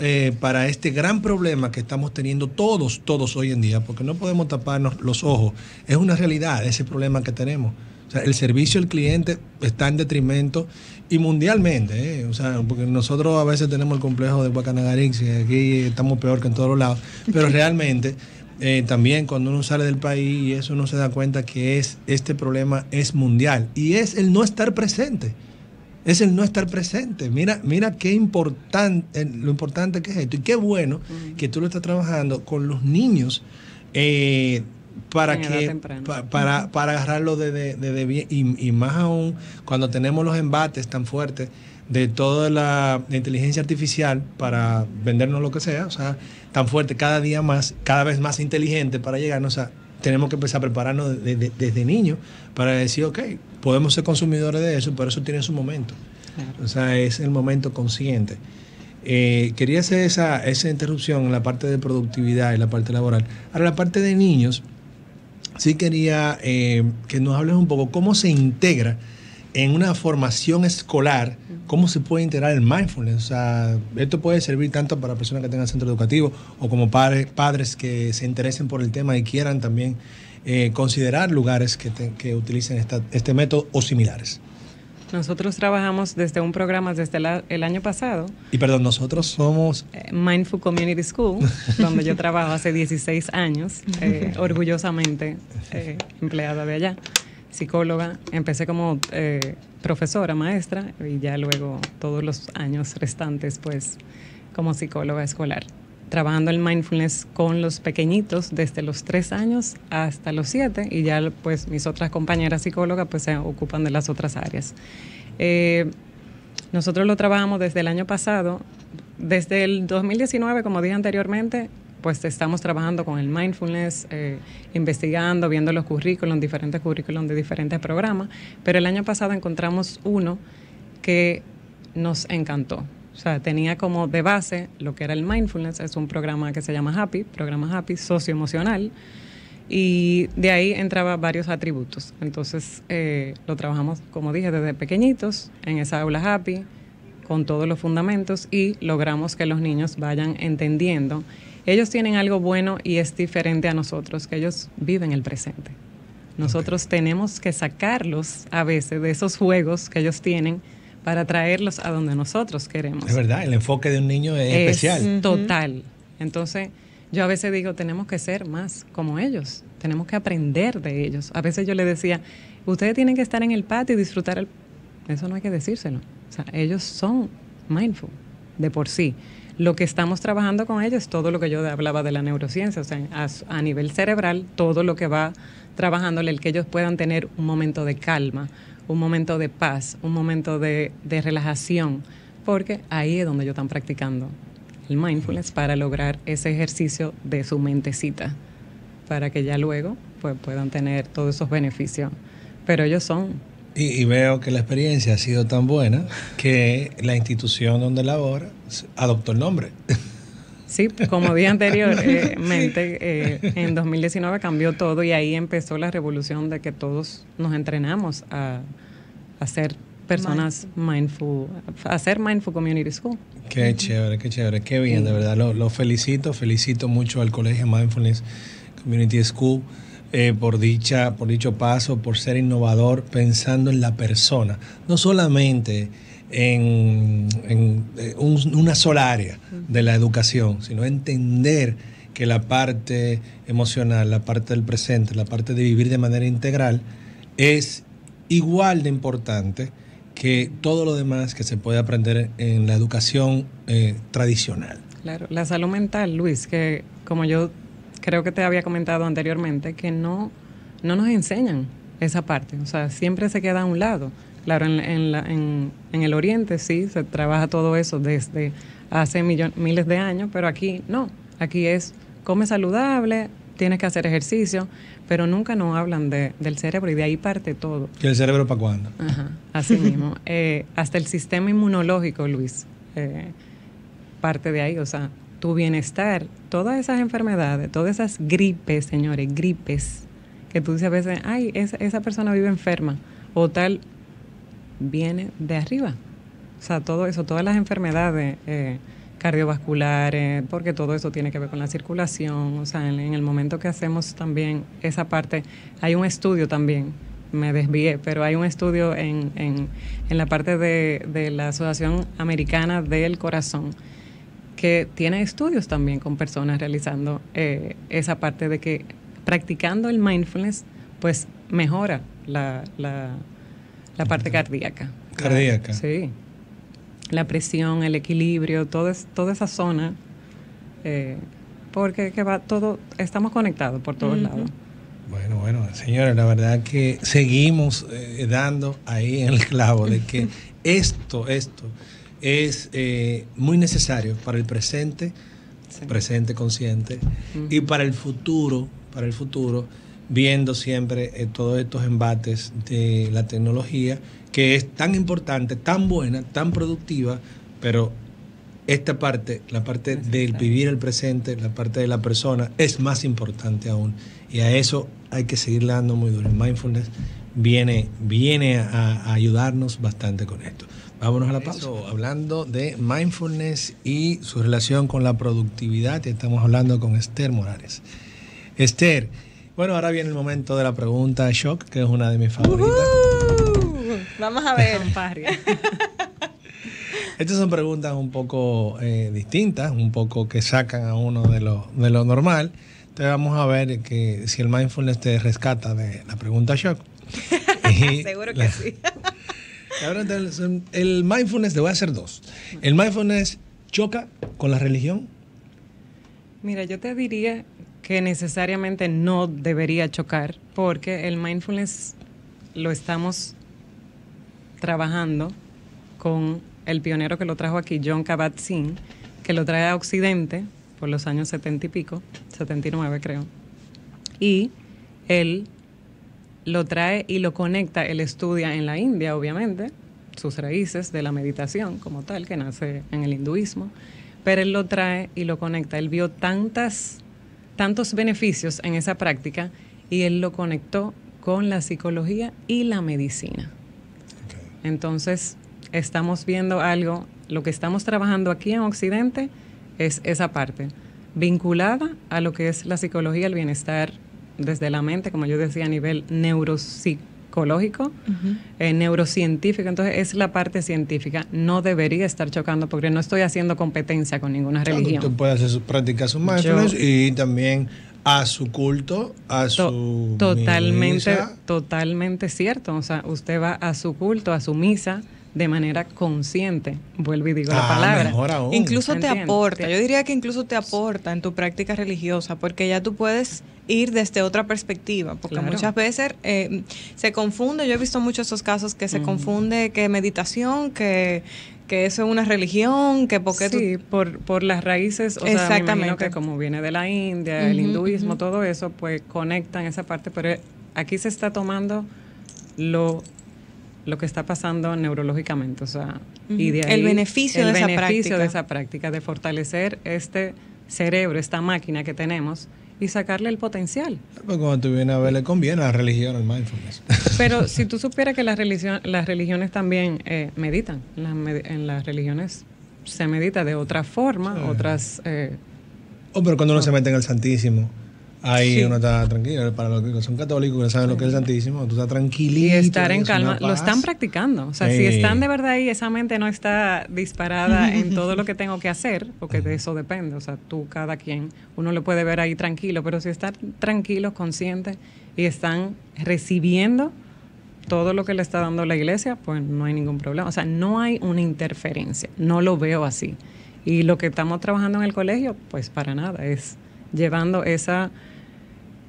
eh, para este gran problema que estamos teniendo todos, todos hoy en día, porque no podemos taparnos los ojos. Es una realidad ese problema que tenemos. O sea, el servicio al cliente está en detrimento y mundialmente, ¿eh? o sea, porque nosotros a veces tenemos el complejo de Guacanagarix y aquí estamos peor que en todos los lados, pero realmente eh, también cuando uno sale del país y eso uno se da cuenta que es este problema es mundial y es el no estar presente. Es el no estar presente. Mira, mira qué importante, eh, lo importante que es esto. Y qué bueno que tú lo estás trabajando con los niños para que para, agarrarlo desde de, bien y, más aún cuando tenemos los embates tan fuertes de toda la inteligencia artificial para vendernos lo que sea, o sea, tan fuerte cada día más, cada vez más inteligente para llegarnos, o sea, tenemos que empezar a prepararnos desde niños para decir, ok, podemos ser consumidores de eso, pero eso tiene su momento. O sea, es el momento consciente. Eh, quería hacer esa, esa interrupción en la parte de productividad y la parte laboral. Ahora, la parte de niños, sí quería eh, que nos hables un poco cómo se integra en una formación escolar, cómo se puede integrar el mindfulness. O sea, esto puede servir tanto para personas que tengan centro educativo o como padres que se interesen por el tema y quieran también eh, considerar lugares que, utilicen este método o similares. Nosotros trabajamos desde un programa desde el año pasado. Y perdón, nosotros somos... Eh, Mindful Community School, donde yo trabajo hace 16 años, eh, orgullosamente eh, empleada de allá, psicóloga. Empecé como profesora, maestra, y ya luego todos los años restantes, pues, como psicóloga escolar trabajando el mindfulness con los pequeñitos desde los tres años hasta los siete y ya pues mis otras compañeras psicólogas pues se ocupan de las otras áreas. Eh, nosotros lo trabajamos desde el año pasado, desde el 2019 como dije anteriormente pues estamos trabajando con el mindfulness, eh, investigando, viendo los currículums, diferentes currículos de diferentes programas, pero el año pasado encontramos uno que nos encantó o sea, tenía como de base lo que era el mindfulness, es un programa que se llama Happy, programa Happy socioemocional, y de ahí entraba varios atributos. Entonces eh, lo trabajamos, como dije, desde pequeñitos, en esa aula Happy, con todos los fundamentos, y logramos que los niños vayan entendiendo. Ellos tienen algo bueno y es diferente a nosotros, que ellos viven el presente. Nosotros tenemos que sacarlos a veces de esos juegos que ellos tienen para traerlos a donde nosotros queremos. Es verdad, el enfoque de un niño es, especial. Total. Entonces, yo a veces digo, tenemos que ser más como ellos, tenemos que aprender de ellos. A veces yo les decía, ustedes tienen que estar en el patio y disfrutar el... Eso no hay que decírselo. O sea, ellos son mindful de por sí. Lo que estamos trabajando con ellos es todo lo que yo hablaba de la neurociencia, o sea, a, a nivel cerebral, todo lo que va trabajándole el que ellos puedan tener un momento de calma, un momento de paz, un momento de, relajación, porque ahí es donde ellos están practicando el mindfulness para lograr ese ejercicio de su mentecita, para que ya luego pues, puedan tener todos esos beneficios. Pero ellos son. Y, y veo que la experiencia ha sido tan buena que la institución donde labora adoptó el nombre. Sí, como dije anteriormente, eh, eh, en 2019 cambió todo y ahí empezó la revolución de que todos nos entrenamos a, a ser personas mindful, a ser mindful community school. Qué chévere, qué chévere, qué bien, de verdad. Lo, felicito, felicito mucho al Colegio Mindfulness Community School eh, por, dicha, por dicho paso, por ser innovador, pensando en la persona, no solamente en, eh, una sola área de la educación, sino entender que la parte emocional, la parte del presente, la parte de vivir de manera integral es igual de importante que todo lo demás que se puede aprender en la educación eh, tradicional. Claro, la salud mental, Luis, que como yo creo que te había comentado anteriormente, que no, no nos enseñan esa parte, o sea, siempre se queda a un lado. Claro, en, el Oriente sí se trabaja todo eso desde hace miles de años, pero aquí no. Aquí es come saludable, tienes que hacer ejercicio, pero nunca nos hablan de, del cerebro y de ahí parte todo. ¿Y el cerebro para cuándo? Ajá, así mismo. Eh, hasta el sistema inmunológico, Luis, eh, parte de ahí. O sea, tu bienestar, todas esas enfermedades, todas esas gripes, señores, gripes, que tú dices a veces, ay, esa, esa persona vive enferma o tal viene de arriba. O sea, todo eso, todas las enfermedades eh, cardiovasculares, porque todo eso tiene que ver con la circulación. O sea, en, el momento que hacemos también esa parte, hay un estudio también me desvié, pero hay un estudio en, la parte de, la Asociación Americana del Corazón que tiene estudios también con personas realizando eh, esa parte de que practicando el mindfulness, pues mejora la, la parte cardíaca. Cardíaca. Sí. La presión, el equilibrio, todo toda esa zona, eh, porque va todo, estamos conectados por todos lados. Bueno, bueno, señores, la verdad que seguimos eh, dando ahí el clavo de que esto, esto es eh, muy necesario para el presente, presente consciente, y para el futuro, para el futuro viendo siempre eh, todos estos embates de la tecnología, que es tan importante, tan buena, tan productiva, pero esta parte, la parte del vivir el presente, la parte de la persona, es más importante aún. Y a eso hay que seguirle dando muy duro. mindfulness viene, viene a, ayudarnos bastante con esto. Vámonos a la pausa. hablando de mindfulness y su relación con la productividad, estamos hablando con Esther Morales. Esther, bueno, ahora viene el momento de la pregunta shock, que es una de mis favoritas. Vamos a ver, Estas son preguntas un poco eh, distintas, un poco que sacan a uno de lo, normal. Entonces vamos a ver que si el mindfulness te rescata de la pregunta shock. Seguro que sí. el, el mindfulness, te voy a hacer dos. ¿El mindfulness choca con la religión? Mira, yo te diría que necesariamente no debería chocar, porque el mindfulness lo estamos trabajando con el pionero que lo trajo aquí, John Kabat-Zinn, que lo trae a Occidente por los años 70 y pico, 79 creo. Y él lo trae y lo conecta, él estudia en la India, obviamente, sus raíces de la meditación como tal, que nace en el hinduismo, pero él lo trae y lo conecta. Él vio tantas tantos beneficios en esa práctica y él lo conectó con la psicología y la medicina. Entonces, estamos viendo algo, lo que estamos trabajando aquí en Occidente es esa parte, vinculada a lo que es la psicología, el bienestar desde la mente, como yo decía, a nivel neuropsicológico psicológico, eh, neurocientífico, entonces es la parte científica, no debería estar chocando porque no estoy haciendo competencia con ninguna religión. Usted puede hacer sus prácticas, sus máximos y también a su culto, a su totalmente totalmente cierto, o sea, usted va a su culto, a su misa, de manera consciente, vuelvo y digo la ah, palabra. Incluso te aporta, yo diría que incluso te aporta en tu práctica religiosa, porque ya tú puedes ir desde otra perspectiva, porque muchas veces eh, se confunde, yo he visto muchos esos casos que se mm. confunde que meditación, que que eso es una religión, que porque por, por las raíces, o sea, que como viene de la India, el hinduismo, todo eso, pues conectan esa parte, pero aquí se está tomando lo lo que está pasando neurológicamente. O sea, de ahí, el beneficio, el de, esa práctica. de esa práctica, de fortalecer este cerebro, esta máquina que tenemos y sacarle el potencial. Pero cuando tú vienes a ver, le conviene a la religión, el mindfulness. Pero si tú supieras que las, las religiones también eh, meditan, en las religiones se medita de otra forma, otras... Eh, oh, pero cuando uno no. se mete en el Santísimo, Ahí uno está tranquilo. Para los que son católicos, que saben lo que es el Santísimo, tú estás tranquilito. Y estar en calma. Lo están practicando. O sea, si están de verdad ahí, esa mente no está disparada en todo lo que tengo que hacer, porque de eso depende. O sea, tú, cada quien, uno lo puede ver ahí tranquilo, pero si están tranquilos, conscientes y están recibiendo todo lo que le está dando la iglesia, pues no hay ningún problema. O sea, no hay una interferencia, no lo veo así. Y lo que estamos trabajando en el colegio, pues para nada, es llevando esa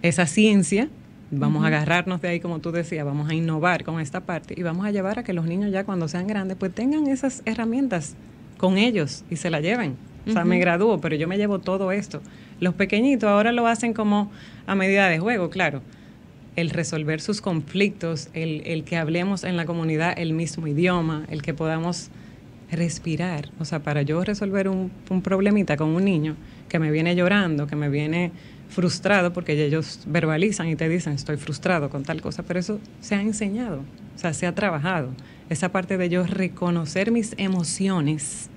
esa ciencia, vamos a agarrarnos de ahí, como tú decías, vamos a innovar con esta parte y vamos a llevar a que los niños ya cuando sean grandes, pues tengan esas herramientas con ellos y se la lleven. O sea, me gradúo, pero yo me llevo todo esto. Los pequeñitos ahora lo hacen como a medida de juego, claro. El resolver sus conflictos, el, el que hablemos en la comunidad el mismo idioma, el que podamos respirar. O sea, para yo resolver un, un problemita con un niño que me viene llorando, que me viene frustrado, porque ellos verbalizan y te dicen, estoy frustrado con tal cosa, pero eso se ha enseñado, o sea, se ha trabajado. Esa parte de yo reconocer mis emociones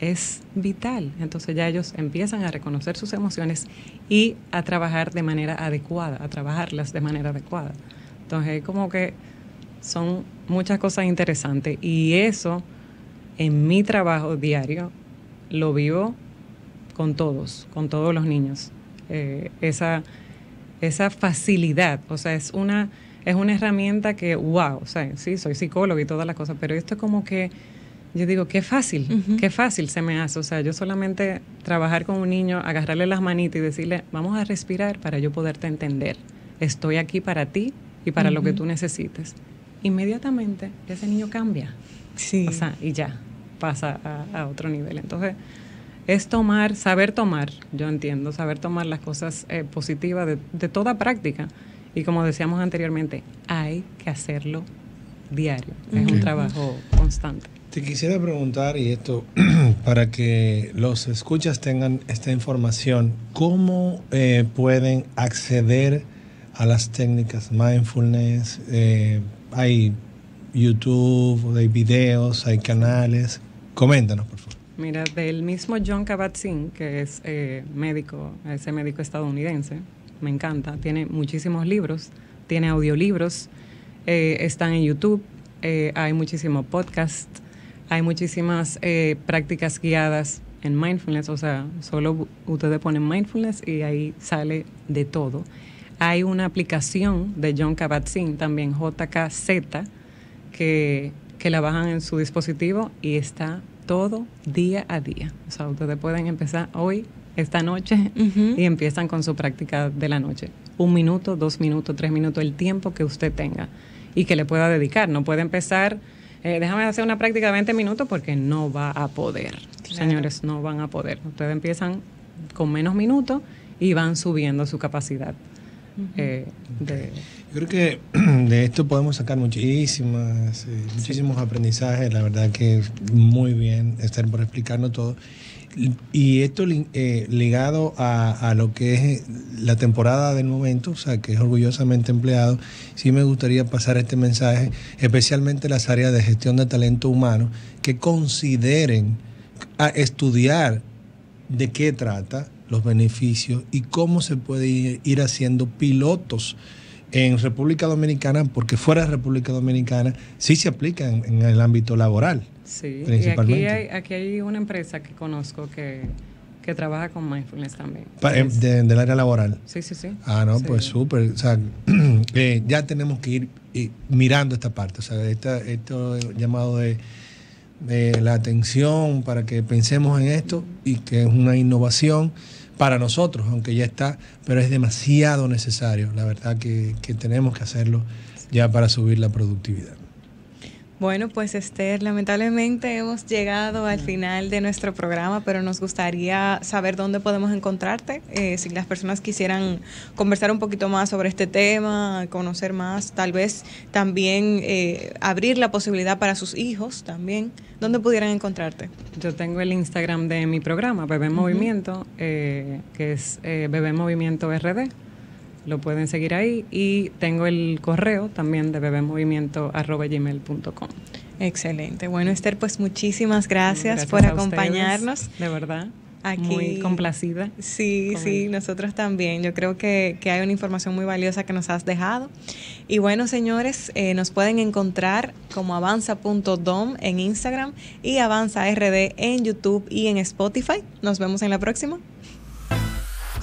es vital. Entonces ya ellos empiezan a reconocer sus emociones y a trabajar de manera adecuada, a trabajarlas de manera adecuada. Entonces como que son muchas cosas interesantes y eso en mi trabajo diario lo vivo con todos, con todos los niños. Eh, esa, esa facilidad. O sea, es una, es una herramienta que, wow, o sea, sí, soy psicólogo y todas las cosas, pero esto es como que, yo digo, qué fácil, qué fácil se me hace. O sea, yo solamente trabajar con un niño, agarrarle las manitas y decirle, vamos a respirar para yo poderte entender. Estoy aquí para ti y para lo que tú necesites. Inmediatamente ese niño cambia. Sí. y ya pasa a, a otro nivel. Entonces, es tomar, saber tomar, yo entiendo, saber tomar las cosas eh, positivas de, toda práctica. Y como decíamos anteriormente, hay que hacerlo diario, es un trabajo constante. Te quisiera preguntar, y esto para que los escuchas tengan esta información, ¿cómo eh, pueden acceder a las técnicas mindfulness? Eh, hay YouTube, hay videos, hay canales. Coméntanos. Mira, del mismo John Kabat-Zinn, que es eh, médico, ese médico estadounidense, me encanta, tiene muchísimos libros, tiene audiolibros, eh, están en YouTube, eh, hay muchísimos podcasts, hay muchísimas eh, prácticas guiadas en mindfulness, o sea, solo ustedes ponen mindfulness y ahí sale de todo. Hay una aplicación de John Kabat-Zinn, también JKZ, que, que la bajan en su dispositivo y está todo día a día. O sea, ustedes pueden empezar hoy, esta noche, y empiezan con su práctica de la noche. Un minuto, dos minutos, tres minutos, el tiempo que usted tenga y que le pueda dedicar. No puede empezar, eh, déjame hacer una práctica de 20 minutos porque no va a poder. Señores, no van a poder. Ustedes empiezan con menos minutos y van subiendo su capacidad. Eh, de, creo que de esto podemos sacar muchísimas, eh, muchísimos aprendizajes, la verdad que muy bien, estar por explicarnos todo. Y esto eh, ligado a, lo que es la temporada del momento, o sea, que es orgullosamente empleado, sí me gustaría pasar este mensaje, especialmente las áreas de gestión de talento humano, que consideren a estudiar de qué trata, los beneficios y cómo se puede ir haciendo pilotos en República Dominicana, porque fuera de República Dominicana sí se aplica en, el ámbito laboral. Sí, Y aquí, hay, una empresa que conozco que, trabaja con mindfulness también. Eh, del área laboral. Sí, sí, sí. Ah, no, pues súper. Eh, ya tenemos que ir eh, mirando esta parte. O sea, esto llamado de, de la atención para que pensemos en esto y que es una innovación para nosotros, aunque ya está, pero es demasiado necesario. La verdad que, que tenemos que hacerlo ya para subir la productividad. Bueno, pues Esther, lamentablemente hemos llegado al mm. final de nuestro programa, pero nos gustaría saber dónde podemos encontrarte, eh, si las personas quisieran conversar un poquito más sobre este tema, conocer más, tal vez también eh, abrir la posibilidad para sus hijos también, ¿dónde pudieran encontrarte? Yo tengo el Instagram de mi programa, Bebé Movimiento, eh, que es Bebé Movimiento RD lo pueden seguir ahí. Y tengo el correo también de bebemovimiento@gmail.com Excelente. Bueno, Esther, pues muchísimas gracias, por acompañarnos. de verdad. Aquí. Muy complacida. Sí, sí, nosotros también. Yo creo que, hay una información muy valiosa que nos has dejado. Y bueno, señores, eh, nos pueden encontrar como avanza.dom en Instagram y avanza.rd en YouTube y en Spotify. Nos vemos en la próxima.